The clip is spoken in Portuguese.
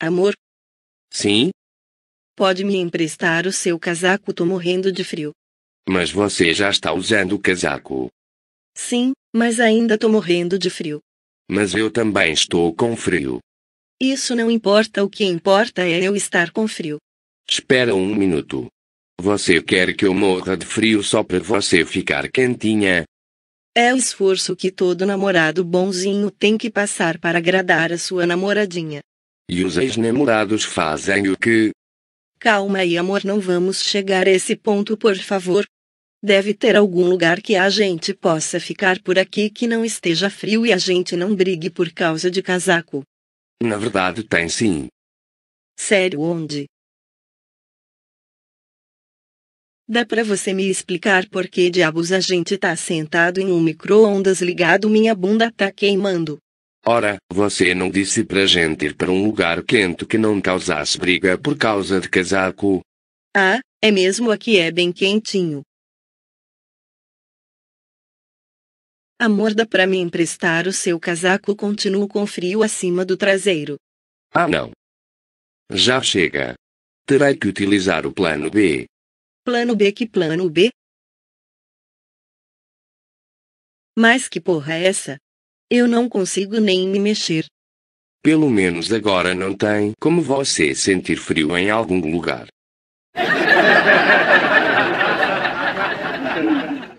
Amor? Sim. Pode me emprestar o seu casaco? Tô morrendo de frio. Mas você já está usando o casaco. Sim, mas ainda tô morrendo de frio. Mas eu também estou com frio. Isso não importa, o que importa é eu estar com frio. Espera um minuto. Você quer que eu morra de frio só para você ficar quentinha? É o esforço que todo namorado bonzinho tem que passar para agradar a sua namoradinha. E os ex-namorados fazem o que? Calma aí, amor, não vamos chegar a esse ponto, por favor. Deve ter algum lugar que a gente possa ficar por aqui que não esteja frio e a gente não brigue por causa de casaco. Na verdade, tem sim. Sério, onde? Dá para você me explicar por que diabos a gente tá sentado em um micro-ondas ligado? Minha bunda tá queimando. Ora, você não disse pra gente ir para um lugar quente que não causasse briga por causa de casaco? Ah, é mesmo aqui é bem quentinho. Amor dá pra me emprestar o seu casaco? Continuo com frio acima do traseiro. Ah, não. Já chega. Terei que utilizar o plano B. Plano B que plano B? Mas que porra é essa? Eu não consigo nem me mexer. Pelo menos agora não tem como você sentir frio em algum lugar.